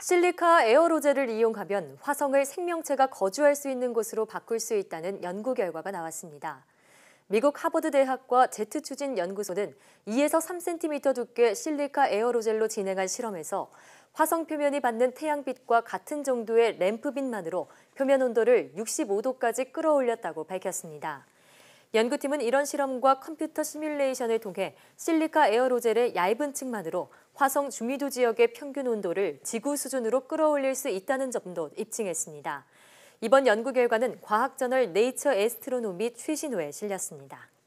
실리카 에어로젤을 이용하면 화성을 생명체가 거주할 수 있는 곳으로 바꿀 수 있다는 연구 결과가 나왔습니다. 미국 하버드 대학과 제트 추진 연구소는 2에서 3cm 두께 실리카 에어로젤로 진행한 실험에서 화성 표면이 받는 태양빛과 같은 정도의 램프빛만으로 표면 온도를 65도까지 끌어올렸다고 밝혔습니다. 연구팀은 이런 실험과 컴퓨터 시뮬레이션을 통해 실리카 에어로젤의 얇은 층만으로 화성 중위도 지역의 평균 온도를 지구 수준으로 끌어올릴 수 있다는 점도 입증했습니다. 이번 연구 결과는 과학저널 네이처 에스트로노미 최신호에 실렸습니다.